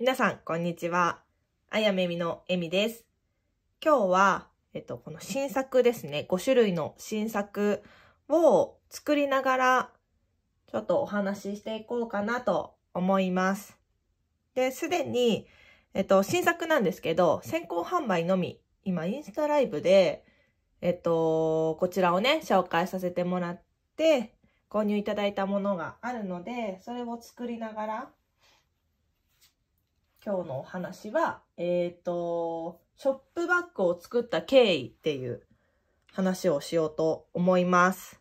皆さん、こんにちは。あやめみのえみです。今日は、えっと、この新作ですね。5種類の新作を作りながら、ちょっとお話ししていこうかなと思います。で、すでに、えっと、新作なんですけど、先行販売のみ、今、インスタライブで、えっと、こちらをね、紹介させてもらって、購入いただいたものがあるので、それを作りながら、今日のお話は、えっ、ー、と、ショップバッグを作った経緯っていう話をしようと思います。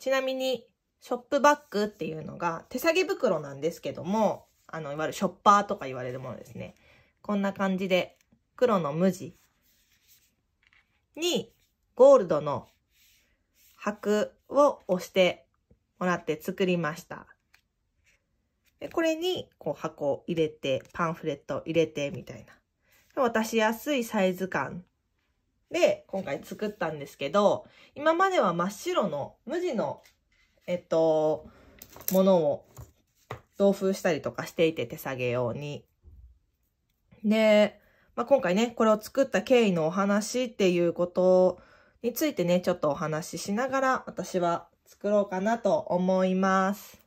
ちなみに、ショップバッグっていうのが手提げ袋なんですけども、あの、いわゆるショッパーとか言われるものですね。こんな感じで、黒の無地にゴールドの箔を押してもらって作りました。でこれにこう箱を入れて、パンフレット入れてみたいな。渡しやすいサイズ感で今回作ったんですけど、今までは真っ白の無地の、えっと、ものを同封したりとかしていて手下げ用に。で、まあ、今回ね、これを作った経緯のお話っていうことについてね、ちょっとお話ししながら私は作ろうかなと思います。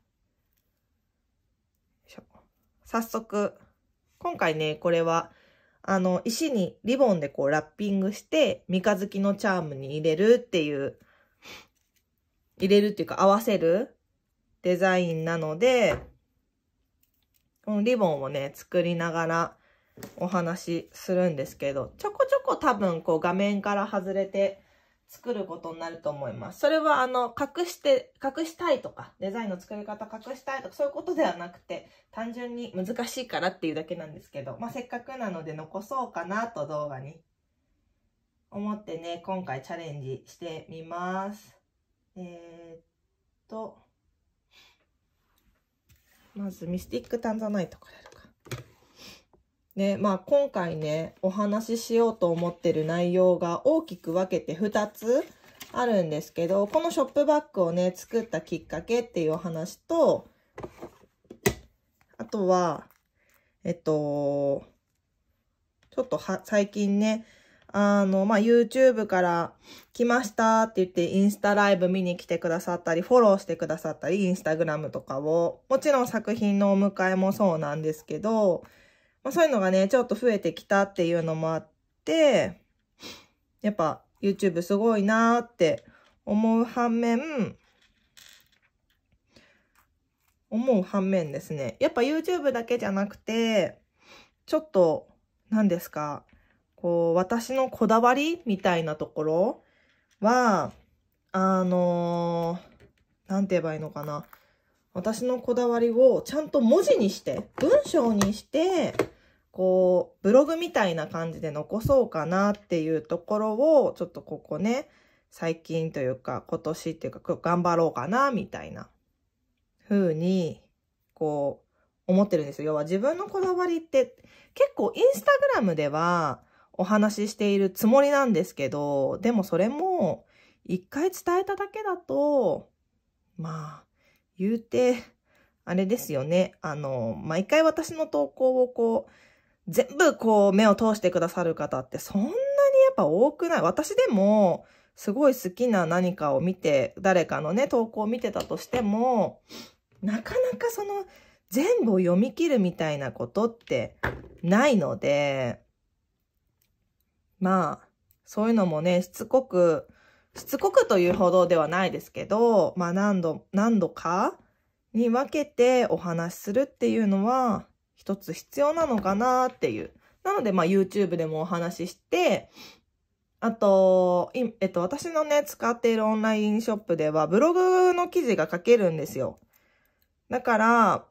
早速、今回ね、これは、あの、石にリボンでこうラッピングして、三日月のチャームに入れるっていう、入れるっていうか合わせるデザインなので、このリボンをね、作りながらお話しするんですけど、ちょこちょこ多分こう画面から外れて作ることになると思います。それはあの隠して隠したいとかデザインの作り方隠したいとかそういうことではなくて単純に難しいからっていうだけなんですけど、まあ、せっかくなので残そうかなと動画に思ってね今回チャレンジしてみます。えー、っとまずミスティックタンザナイトからね、まあ今回ね、お話ししようと思ってる内容が大きく分けて2つあるんですけど、このショップバッグをね、作ったきっかけっていうお話と、あとは、えっと、ちょっとは、最近ね、あの、まあ、YouTube から来ましたって言って、インスタライブ見に来てくださったり、フォローしてくださったり、インスタグラムとかを、もちろん作品のお迎えもそうなんですけど、まあ、そういうのがね、ちょっと増えてきたっていうのもあって、やっぱ YouTube すごいなーって思う反面、思う反面ですね。やっぱ YouTube だけじゃなくて、ちょっと、何ですか、こう、私のこだわりみたいなところは、あのー、なんて言えばいいのかな。私のこだわりをちゃんと文字にして、文章にして、こう、ブログみたいな感じで残そうかなっていうところを、ちょっとここね、最近というか、今年っていうか、頑張ろうかな、みたいな、風に、こう、思ってるんですよ。要は自分のこだわりって、結構インスタグラムではお話ししているつもりなんですけど、でもそれも、一回伝えただけだと、まあ、言うて、あれですよね。あの、毎回私の投稿をこう、全部こう目を通してくださる方ってそんなにやっぱ多くない。私でも、すごい好きな何かを見て、誰かのね、投稿を見てたとしても、なかなかその、全部を読み切るみたいなことってないので、まあ、そういうのもね、しつこく、しつこくというほどではないですけど、まあ何度、何度かに分けてお話しするっていうのは一つ必要なのかなっていう。なのでまあ YouTube でもお話しして、あと、えっと、私のね、使っているオンラインショップではブログの記事が書けるんですよ。だから、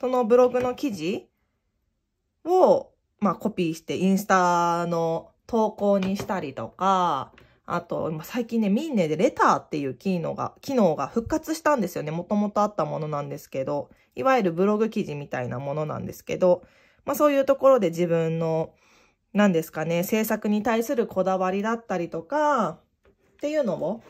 そのブログの記事を、まあ、コピーしてインスタの投稿にしたりとか、あと、今最近ね、ミンネでレターっていう機能が、機能が復活したんですよね。もともとあったものなんですけど、いわゆるブログ記事みたいなものなんですけど、まあそういうところで自分の、何ですかね、制作に対するこだわりだったりとか、っていうのを、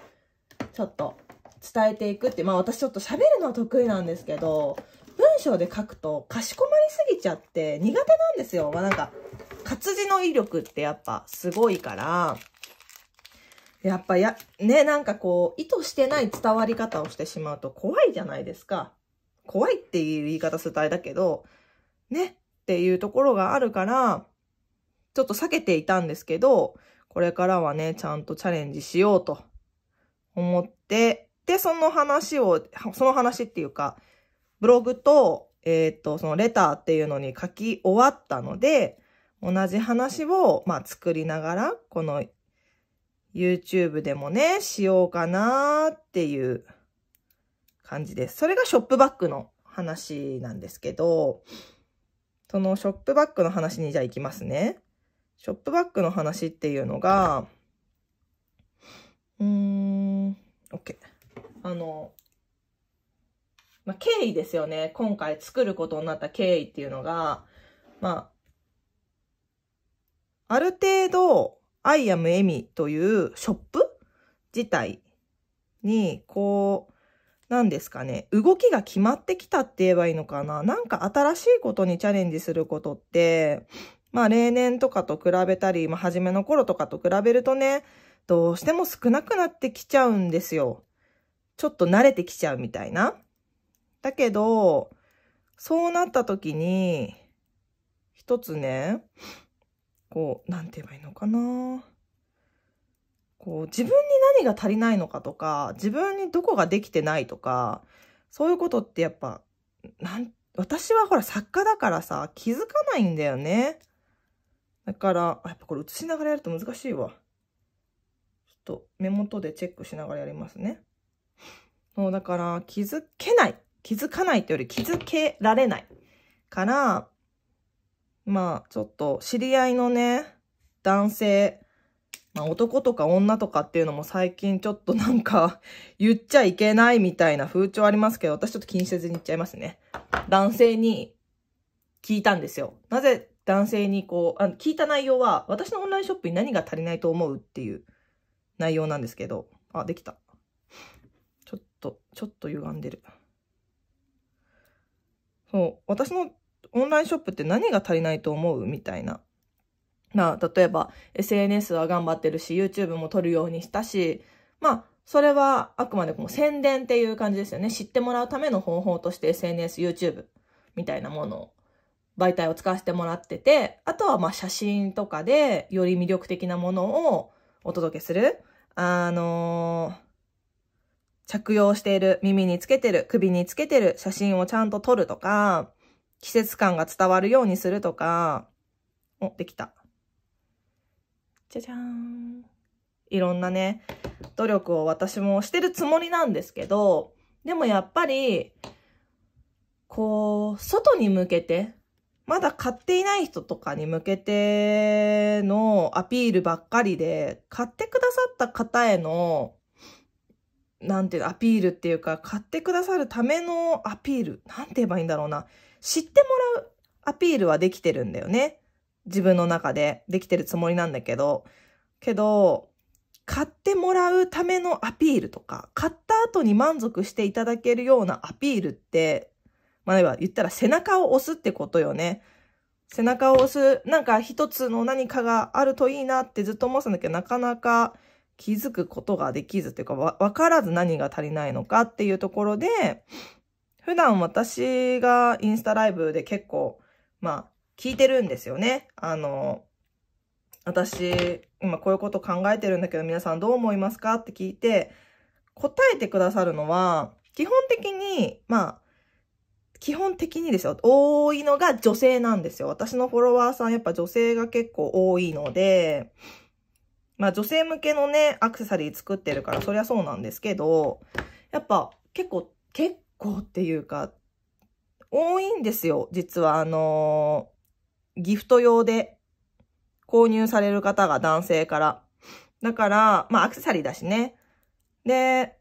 ちょっと伝えていくって、まあ私ちょっと喋るのは得意なんですけど、文章で書くとかしこまりすぎちゃって苦手なんですよ。まあなんか、活字の威力ってやっぱすごいから、やっぱや、ね、なんかこう、意図してない伝わり方をしてしまうと怖いじゃないですか。怖いっていう言い方するとあれだけど、ね、っていうところがあるから、ちょっと避けていたんですけど、これからはね、ちゃんとチャレンジしようと思って、で、その話を、その話っていうか、ブログと、えっ、ー、と、そのレターっていうのに書き終わったので、同じ話を、まあ、作りながら、この YouTube でもね、しようかなっていう感じです。それがショップバッグの話なんですけど、そのショップバッグの話にじゃあ行きますね。ショップバッグの話っていうのが、うーん、OK。あの、まあ、経緯ですよね。今回作ることになった経緯っていうのが、まあ、ある程度、アイアムエミというショップ自体に、こう、何ですかね、動きが決まってきたって言えばいいのかな。なんか新しいことにチャレンジすることって、まあ例年とかと比べたり、まあ初めの頃とかと比べるとね、どうしても少なくなってきちゃうんですよ。ちょっと慣れてきちゃうみたいな。だけど、そうなった時に、一つね、こう、なんて言えばいいのかな。こう、自分に何が足りないのかとか、自分にどこができてないとか、そういうことってやっぱ、私はほら作家だからさ、気づかないんだよね。だから、やっぱこれ映しながらやると難しいわ。ちょっと目元でチェックしながらやりますね。そう、だから気づけない。気づかないってより気づけられない。から、まあ、ちょっと、知り合いのね、男性、まあ、男とか女とかっていうのも最近ちょっとなんか、言っちゃいけないみたいな風潮ありますけど、私ちょっと気にせずに言っちゃいますね。男性に聞いたんですよ。なぜ男性にこう、あ聞いた内容は、私のオンラインショップに何が足りないと思うっていう内容なんですけど、あ、できた。ちょっと、ちょっと歪んでる。そう、私のオンラインショップって何が足りないと思うみたいな。まあ、例えば、SNS は頑張ってるし、YouTube も撮るようにしたし、まあ、それはあくまでも宣伝っていう感じですよね。知ってもらうための方法として SNS、YouTube みたいなものを、媒体を使わせてもらってて、あとはまあ写真とかでより魅力的なものをお届けする。あのー、着用している、耳につけてる、首につけてる写真をちゃんと撮るとか、季節感が伝わるようにするとか、お、できた。じゃじゃーん。いろんなね、努力を私もしてるつもりなんですけど、でもやっぱり、こう、外に向けて、まだ買っていない人とかに向けてのアピールばっかりで、買ってくださった方への、なんていうアピールっていうか、買ってくださるためのアピール、なんて言えばいいんだろうな。知ってもらうアピールはできてるんだよね。自分の中でできてるつもりなんだけど。けど、買ってもらうためのアピールとか、買った後に満足していただけるようなアピールって、まあ、言ったら背中を押すってことよね。背中を押す、なんか一つの何かがあるといいなってずっと思ってたんだけど、なかなか気づくことができずっていうか、わからず何が足りないのかっていうところで、普段私がインスタライブで結構、まあ、聞いてるんですよね。あの、私、今こういうこと考えてるんだけど、皆さんどう思いますかって聞いて、答えてくださるのは、基本的に、まあ、基本的にですよ、多いのが女性なんですよ。私のフォロワーさん、やっぱ女性が結構多いので、まあ女性向けのね、アクセサリー作ってるから、そりゃそうなんですけど、やっぱ結構、結構っていうか、多いんですよ。実はあのー、ギフト用で購入される方が男性から。だから、まあアクセサリーだしね。で、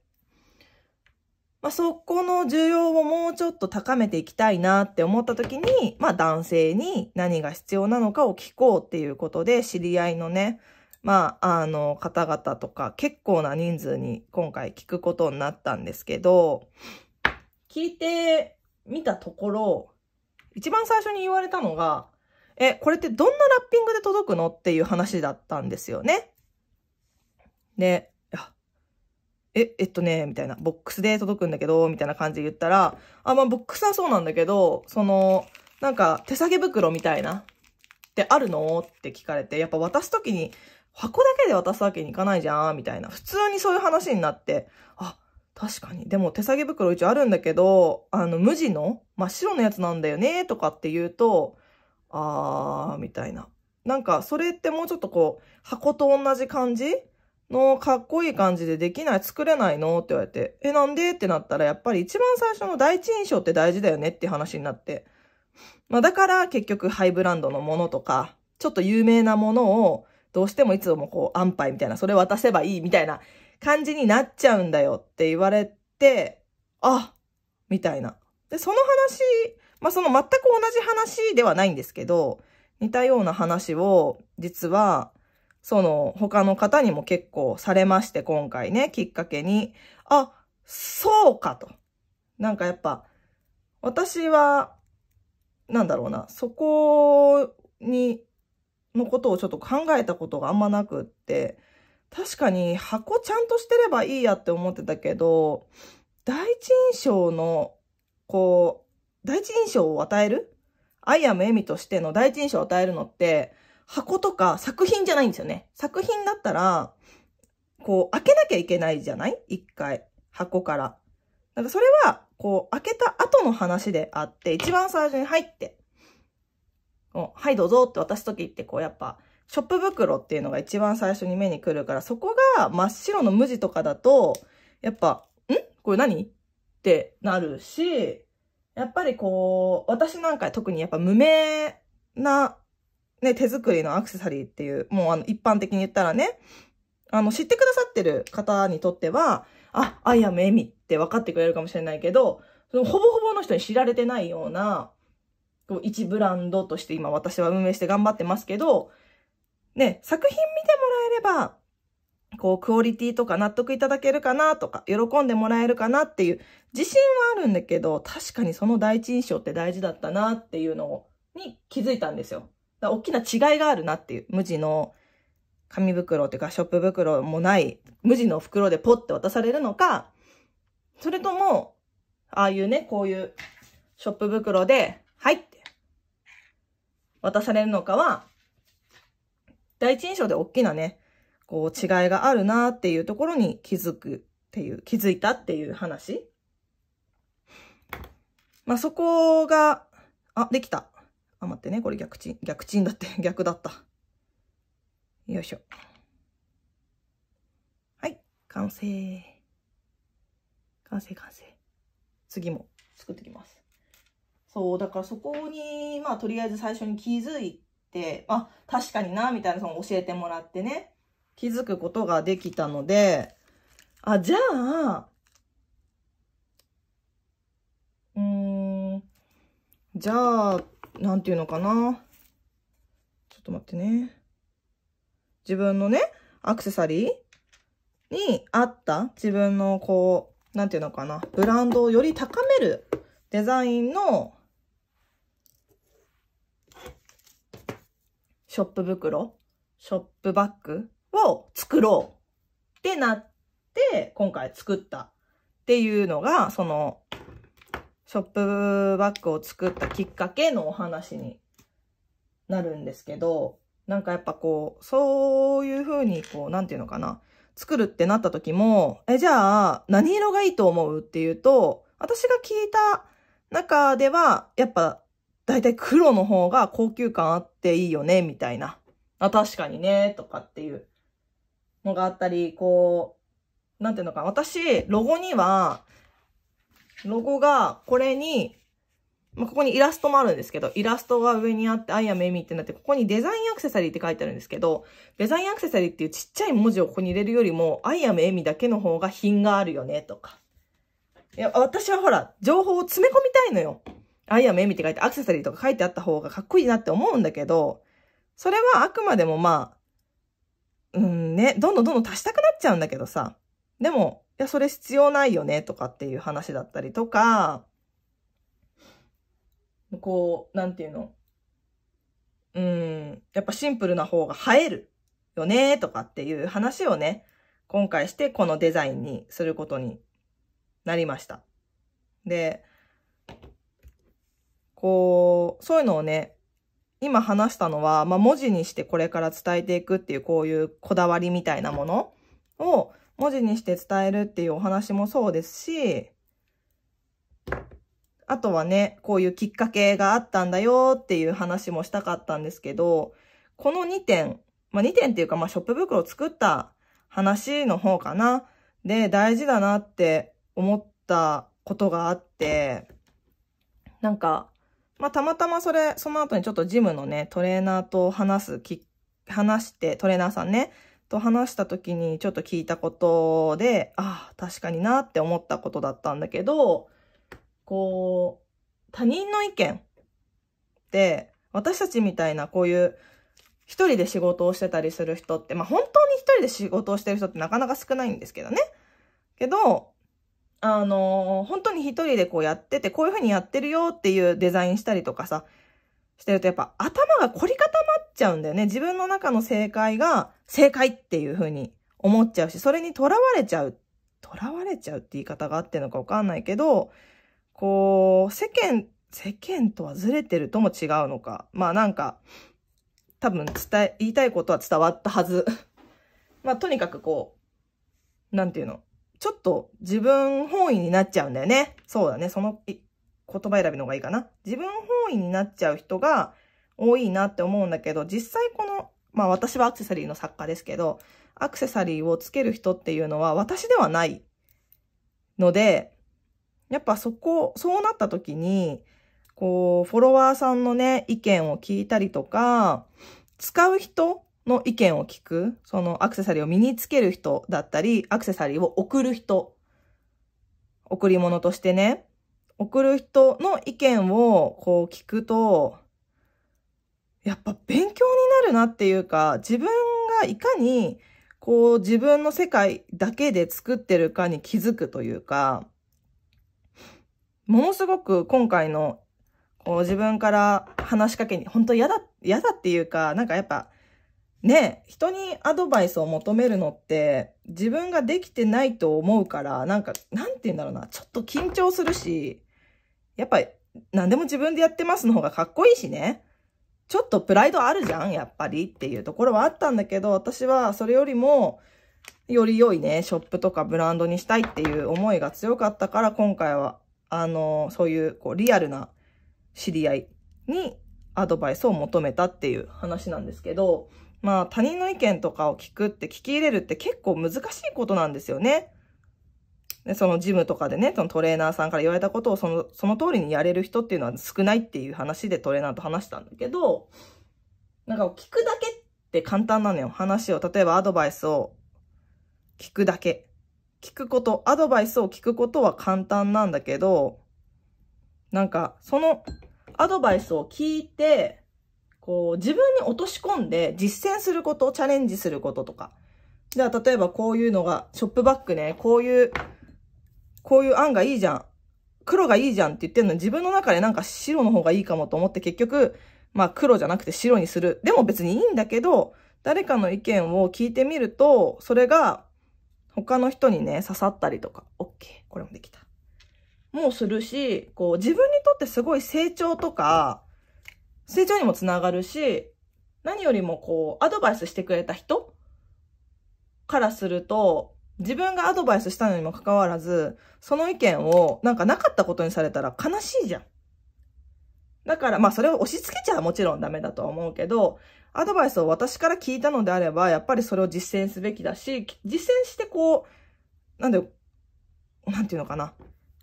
まあ、そこの需要をもうちょっと高めていきたいなって思った時に、まあ男性に何が必要なのかを聞こうっていうことで、知り合いのね、まあ、あの、方々とか結構な人数に今回聞くことになったんですけど、聞いてみたところ、一番最初に言われたのが、え、これってどんなラッピングで届くのっていう話だったんですよね。で、え、えっとね、みたいな、ボックスで届くんだけど、みたいな感じで言ったら、あ、まあ、ボックスはそうなんだけど、その、なんか、手提げ袋みたいな、ってあるのって聞かれて、やっぱ渡すときに、箱だけで渡すわけにいかないじゃん、みたいな。普通にそういう話になって、あ、確かに。でも手提げ袋一応あるんだけど、あの、無地の真っ白のやつなんだよね、とかって言うと、あー、みたいな。なんか、それってもうちょっとこう、箱と同じ感じのかっこいい感じでできない、作れないのって言われて、え、なんでってなったら、やっぱり一番最初の第一印象って大事だよねって話になって。まあ、だから結局ハイブランドのものとか、ちょっと有名なものを、どうしてもいつもこう、安牌みたいな、それ渡せばいいみたいな感じになっちゃうんだよって言われて、あ、みたいな。で、その話、まあ、その全く同じ話ではないんですけど、似たような話を、実は、その、他の方にも結構されまして、今回ね、きっかけに、あ、そうかと。なんかやっぱ、私は、なんだろうな、そこに、のことをちょっと考えたことがあんまなくって、確かに箱ちゃんとしてればいいやって思ってたけど、第一印象の、こう、第一印象を与えるアイアムエミとしての第一印象を与えるのって、箱とか作品じゃないんですよね。作品だったら、こう、開けなきゃいけないじゃない一回。箱から。なんかそれは、こう、開けた後の話であって、一番最初に入って、はい、どうぞって渡すときって、こう、やっぱ、ショップ袋っていうのが一番最初に目に来るから、そこが真っ白の無地とかだと、やっぱ、んこれ何ってなるし、やっぱりこう、私なんか特にやっぱ無名な、ね、手作りのアクセサリーっていう、もうあの一般的に言ったらね、あの、知ってくださってる方にとっては、あ、アイアムエミって分かってくれるかもしれないけど、そのほぼほぼの人に知られてないような、こう一ブランドとして今私は運営して頑張ってますけど、ね、作品見てもらえれば、こう、クオリティとか納得いただけるかなとか、喜んでもらえるかなっていう自信はあるんだけど、確かにその第一印象って大事だったなっていうのを、に気づいたんですよ。だ大きな違いがあるなっていう、無地の紙袋っていうかショップ袋もない、無地の袋でポッて渡されるのか、それとも、ああいうね、こういうショップ袋で、はいって渡されるのかは、第一印象で大きなね、こう違いがあるなっていうところに気づくっていう、気づいたっていう話。まあ、そこが、あ、できた。あ、待ってね、これ逆チン、逆チンだって、逆だった。よいしょ。はい、完成。完成、完成。次も作ってきます。そう、だからそこに、まあ、とりあえず最初に気づい、あ、確かにな、みたいな、その教えてもらってね、気づくことができたので、あ、じゃあ、うん、じゃあ、なんていうのかな。ちょっと待ってね。自分のね、アクセサリーに合った自分のこう、なんていうのかな、ブランドをより高めるデザインのショップ袋、ショップバッグを作ろうってなって、今回作ったっていうのが、その、ショップバッグを作ったきっかけのお話になるんですけど、なんかやっぱこう、そういう風にこう、なんていうのかな、作るってなった時も、え、じゃあ、何色がいいと思うっていうと、私が聞いた中では、やっぱだいたい黒の方が高級感あっていいよね、みたいな。あ、確かにね、とかっていうのがあったり、こう、なんていうのか、私、ロゴには、ロゴがこれに、まあ、ここにイラストもあるんですけど、イラストが上にあって、アイアムエミってなって、ここにデザインアクセサリーって書いてあるんですけど、デザインアクセサリーっていうちっちゃい文字をここに入れるよりも、アイアムエミだけの方が品があるよね、とか。いや、私はほら、情報を詰め込みたいのよ。アイアムエミって書いてアクセサリーとか書いてあった方がかっこいいなって思うんだけど、それはあくまでもまあ、うんね、どんどんどんどん足したくなっちゃうんだけどさ。でも、いや、それ必要ないよね、とかっていう話だったりとか、こう、なんていうの。うん、やっぱシンプルな方が映えるよね、とかっていう話をね、今回してこのデザインにすることになりました。で、こう、そういうのをね、今話したのは、まあ、文字にしてこれから伝えていくっていう、こういうこだわりみたいなものを文字にして伝えるっていうお話もそうですし、あとはね、こういうきっかけがあったんだよっていう話もしたかったんですけど、この2点、まあ、2点っていうか、まショップ袋を作った話の方かな。で、大事だなって思ったことがあって、なんか、まあ、たまたまそれ、その後にちょっとジムのね、トレーナーと話すき、話して、トレーナーさんね、と話した時にちょっと聞いたことで、ああ、確かになって思ったことだったんだけど、こう、他人の意見って、私たちみたいなこういう一人で仕事をしてたりする人って、まあ本当に一人で仕事をしてる人ってなかなか少ないんですけどね。けど、あのー、本当に一人でこうやってて、こういう風にやってるよっていうデザインしたりとかさ、してるとやっぱ頭が凝り固まっちゃうんだよね。自分の中の正解が正解っていう風に思っちゃうし、それにとらわれちゃう。とらわれちゃうって言い方があってのかわかんないけど、こう、世間、世間とはずれてるとも違うのか。まあなんか、多分伝え、言いたいことは伝わったはず。まあとにかくこう、なんていうの、ちょっと自分本位になっちゃうんだよね。そうだね。その言葉選びの方がいいかな。自分本位になっちゃう人が多いなって思うんだけど、実際この、まあ私はアクセサリーの作家ですけど、アクセサリーをつける人っていうのは私ではないので、やっぱそこ、そうなった時に、こう、フォロワーさんのね、意見を聞いたりとか、使う人の意見を聞く、そのアクセサリーを身につける人だったり、アクセサリーを送る人、贈り物としてね、送る人の意見をこう聞くと、やっぱ勉強になるなっていうか、自分がいかにこう自分の世界だけで作ってるかに気づくというか、ものすごく今回のこう自分から話しかけに、本当嫌だ、嫌だっていうか、なんかやっぱね、人にアドバイスを求めるのって、自分ができてないと思うから、なんか、なんて言うんだろうな、ちょっと緊張するし、やっぱり、何でも自分でやってますの方がかっこいいしね。ちょっとプライドあるじゃん、やっぱりっていうところはあったんだけど、私はそれよりも、より良いね、ショップとかブランドにしたいっていう思いが強かったから、今回は、あの、そういう、こう、リアルな知り合いにアドバイスを求めたっていう話なんですけど、まあ他人の意見とかを聞くって聞き入れるって結構難しいことなんですよね。で、そのジムとかでね、そのトレーナーさんから言われたことをその、その通りにやれる人っていうのは少ないっていう話でトレーナーと話したんだけど、なんか聞くだけって簡単なのよ。話を、例えばアドバイスを聞くだけ。聞くこと、アドバイスを聞くことは簡単なんだけど、なんかそのアドバイスを聞いて、こう、自分に落とし込んで実践すること、チャレンジすることとか。じゃあ、例えばこういうのが、ショップバッグね、こういう、こういう案がいいじゃん。黒がいいじゃんって言ってるのに自分の中でなんか白の方がいいかもと思って結局、まあ黒じゃなくて白にする。でも別にいいんだけど、誰かの意見を聞いてみると、それが他の人にね、刺さったりとか、OK、これもできた。もうするし、こう自分にとってすごい成長とか、成長にもつながるし、何よりもこう、アドバイスしてくれた人からすると、自分がアドバイスしたのにもかかわらず、その意見をなんかなかったことにされたら悲しいじゃん。だから、まあそれを押し付けちゃもちろんダメだとは思うけど、アドバイスを私から聞いたのであれば、やっぱりそれを実践すべきだし、実践してこう、なんで、なんていうのかな。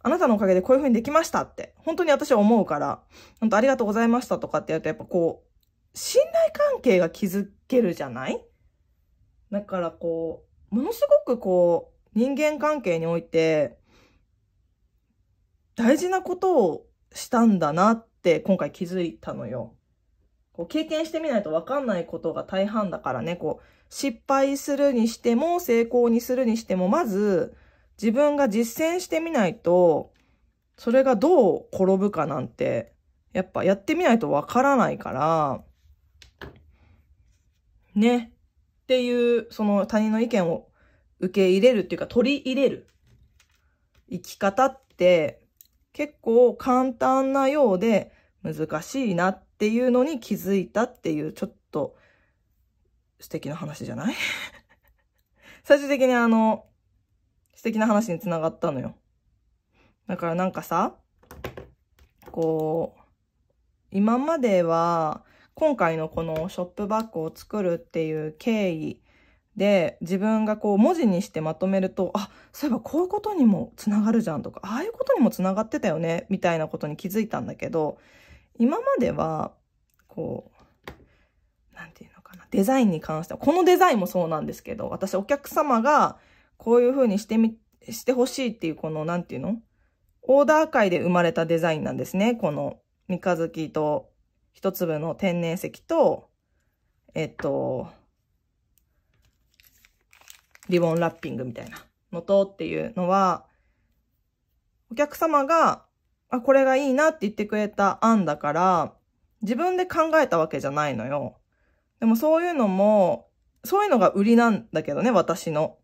あなたのおかげでこういう風にできましたって、本当に私は思うから、本当ありがとうございましたとかってやると、やっぱこう、信頼関係が築けるじゃないだからこう、ものすごくこう、人間関係において、大事なことをしたんだなって今回気づいたのよ。こう経験してみないとわかんないことが大半だからね、こう、失敗するにしても、成功にするにしても、まず、自分が実践してみないと、それがどう転ぶかなんて、やっぱやってみないとわからないから、ね。っていう、その他人の意見を受け入れるっていうか取り入れる生き方って結構簡単なようで難しいなっていうのに気づいたっていうちょっと素敵な話じゃない 最終的にあの素敵な話につながったのよ。だからなんかさ、こう、今までは、今回のこのショップバッグを作るっていう経緯で、自分がこう文字にしてまとめると、あ、そういえばこういうことにもつながるじゃんとか、ああいうことにもつながってたよね、みたいなことに気づいたんだけど、今までは、こう、なんていうのかな、デザインに関しては、このデザインもそうなんですけど、私お客様が、こういう風にしてみ、してほしいっていう、この、なんていうのオーダー界で生まれたデザインなんですね。この、三日月と、一粒の天然石と、えっと、リボンラッピングみたいなのとっていうのは、お客様が、あ、これがいいなって言ってくれた案だから、自分で考えたわけじゃないのよ。でもそういうのも、そういうのが売りなんだけどね、私の。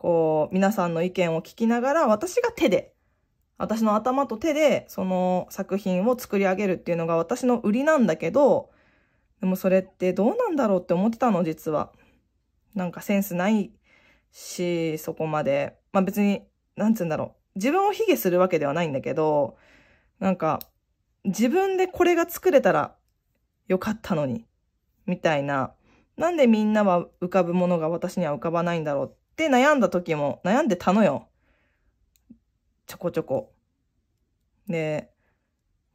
こう、皆さんの意見を聞きながら、私が手で、私の頭と手で、その作品を作り上げるっていうのが私の売りなんだけど、でもそれってどうなんだろうって思ってたの、実は。なんかセンスないし、そこまで。まあ別に、なんつうんだろう。自分を卑下するわけではないんだけど、なんか、自分でこれが作れたらよかったのに、みたいな。なんでみんなは浮かぶものが私には浮かばないんだろうで、悩んだ時も、悩んでたのよ。ちょこちょこ。で、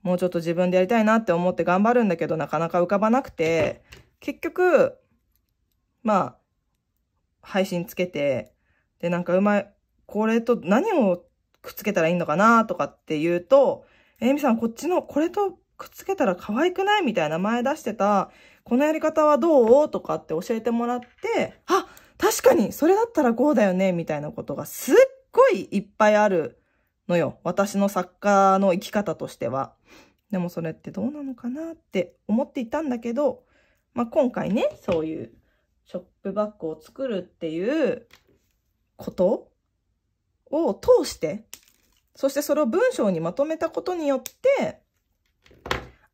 もうちょっと自分でやりたいなって思って頑張るんだけど、なかなか浮かばなくて、結局、まあ、配信つけて、で、なんかうまい、これと何をくっつけたらいいのかなとかっていうと、えみさん、こっちの、これとくっつけたら可愛くないみたいな前出してた、このやり方はどうとかって教えてもらって、あっ確かにそれだったらこうだよね、みたいなことがすっごいいっぱいあるのよ。私の作家の生き方としては。でもそれってどうなのかなって思っていたんだけど、まあ、今回ね、そういうショップバッグを作るっていうことを通して、そしてそれを文章にまとめたことによって、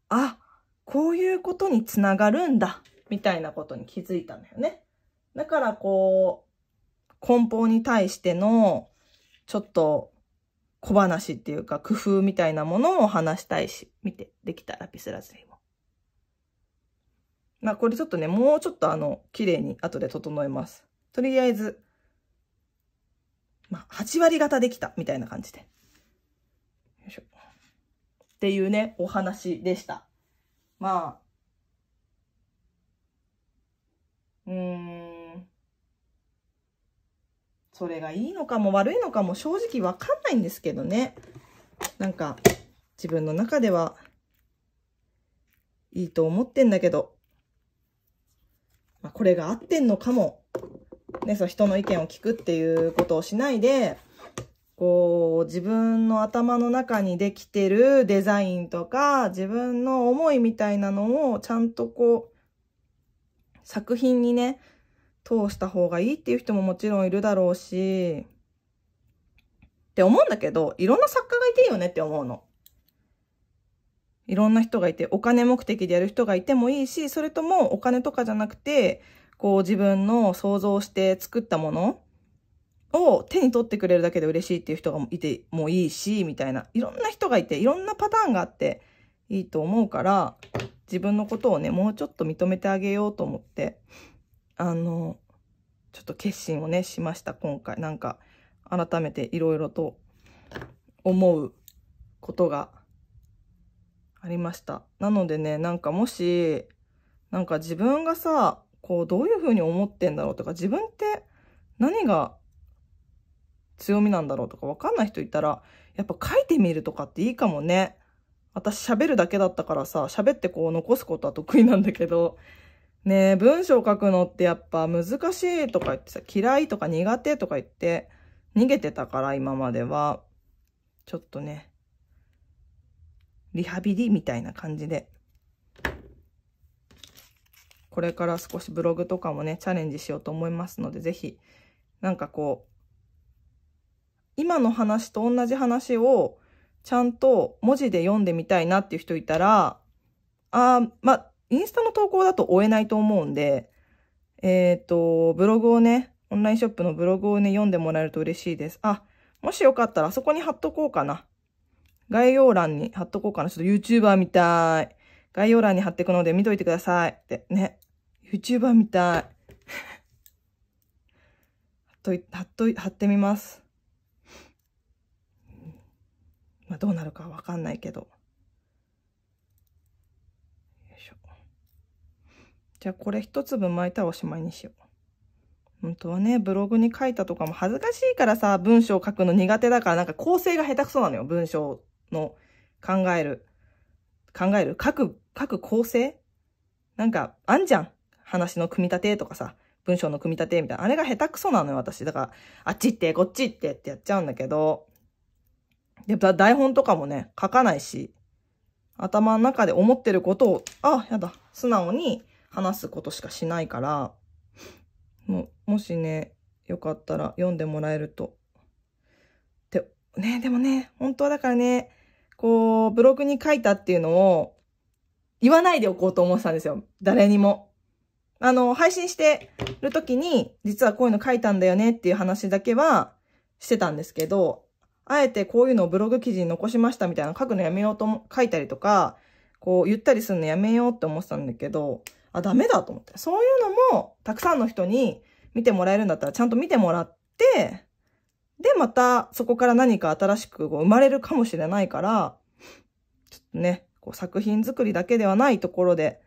あ、こういうことにつながるんだ、みたいなことに気づいたんだよね。だからこう、梱包に対しての、ちょっと小話っていうか工夫みたいなものも話したいし、見て、できたラピスラズリも。まあこれちょっとね、もうちょっとあの、綺麗に後で整えます。とりあえず、まあ8割型できたみたいな感じで。よいしょ。っていうね、お話でした。まあ、うーん。それがいいのかも悪いのかも正直わかんないんですけどね。なんか、自分の中では、いいと思ってんだけど、まあ、これが合ってんのかも。ね、そう、人の意見を聞くっていうことをしないで、こう、自分の頭の中にできてるデザインとか、自分の思いみたいなのをちゃんとこう、作品にね、通した方がいいっていう人ももちろんいるだろうし、って思うんだけど、いろんな作家がいていいよねって思うの。いろんな人がいて、お金目的でやる人がいてもいいし、それともお金とかじゃなくて、こう自分の想像して作ったものを手に取ってくれるだけで嬉しいっていう人がいてもいいし、みたいな。いろんな人がいて、いろんなパターンがあっていいと思うから、自分のことをね、もうちょっと認めてあげようと思って、あの、ちょっと決心をね、しました、今回。なんか、改めていろいろと思うことがありました。なのでね、なんかもし、なんか自分がさ、こう、どういうふうに思ってんだろうとか、自分って何が強みなんだろうとか分かんない人いたら、やっぱ書いてみるとかっていいかもね。私喋るだけだったからさ、喋ってこう残すことは得意なんだけど、ね文章書くのってやっぱ難しいとか言ってさ、嫌いとか苦手とか言って逃げてたから今までは、ちょっとね、リハビリみたいな感じで、これから少しブログとかもね、チャレンジしようと思いますので、ぜひ、なんかこう、今の話と同じ話を、ちゃんと文字で読んでみたいなっていう人いたら、ああ、ま、インスタの投稿だと追えないと思うんで、えっ、ー、と、ブログをね、オンラインショップのブログをね、読んでもらえると嬉しいです。あ、もしよかったらそこに貼っとこうかな。概要欄に貼っとこうかな。ちょっと YouTuber みたい。概要欄に貼ってくので見といてください。ってね。YouTuber みたい。貼っとい、貼っと貼ってみます。まあ、どうなるかわかんないけど。じゃあこれ一粒巻いたらおしまいにしよう。本当はね、ブログに書いたとかも恥ずかしいからさ、文章書くの苦手だから、なんか構成が下手くそなのよ。文章の考える。考える書く、書く構成なんか、あんじゃん。話の組み立てとかさ、文章の組み立てみたいな。あれが下手くそなのよ、私。だから、あっち行って、こっち行ってってやっちゃうんだけど。で、台本とかもね、書かないし、頭の中で思ってることを、あ、やだ、素直に話すことしかしないから、ももしね、よかったら読んでもらえると。で、ね、でもね、本当はだからね、こう、ブログに書いたっていうのを、言わないでおこうと思ってたんですよ。誰にも。あの、配信してる時に、実はこういうの書いたんだよねっていう話だけはしてたんですけど、あえてこういうのをブログ記事に残しましたみたいな書くのやめようと、書いたりとか、こう言ったりするのやめようって思ってたんだけど、あ、ダメだと思って。そういうのも、たくさんの人に見てもらえるんだったら、ちゃんと見てもらって、で、また、そこから何か新しくこう生まれるかもしれないから、ちょっとね、こう作品作りだけではないところで、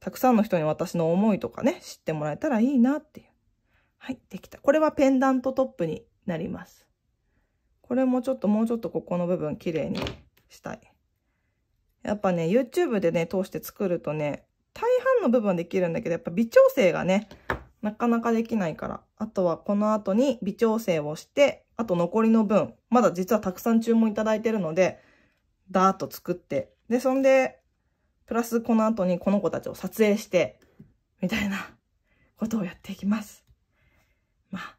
たくさんの人に私の思いとかね、知ってもらえたらいいなっていう。はい、できた。これはペンダントトップになります。これもちょっともうちょっとここの部分綺麗にしたい。やっぱね、YouTube でね、通して作るとね、大半の部分できるんだけど、やっぱ微調整がね、なかなかできないから。あとはこの後に微調整をして、あと残りの分、まだ実はたくさん注文いただいてるので、ダーッと作って。で、そんで、プラスこの後にこの子たちを撮影して、みたいな ことをやっていきます。まあ、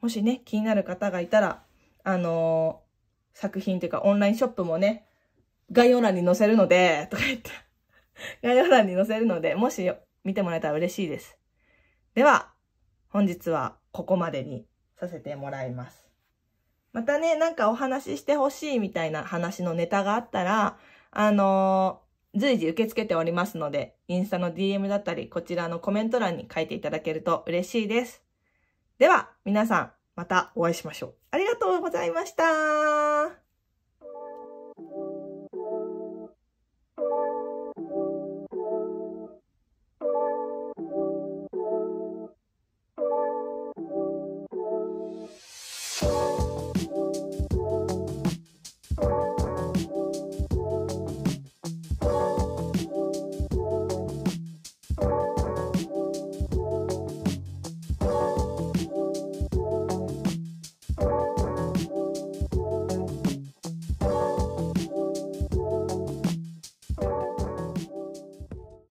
もしね、気になる方がいたら、あのー、作品というかオンラインショップもね、概要欄に載せるので、とか言って。概要欄に載せるので、もし見てもらえたら嬉しいです。では、本日はここまでにさせてもらいます。またね、なんかお話ししてほしいみたいな話のネタがあったら、あのー、随時受け付けておりますので、インスタの DM だったり、こちらのコメント欄に書いていただけると嬉しいです。では、皆さん、またお会いしましょう。ありがとうございました。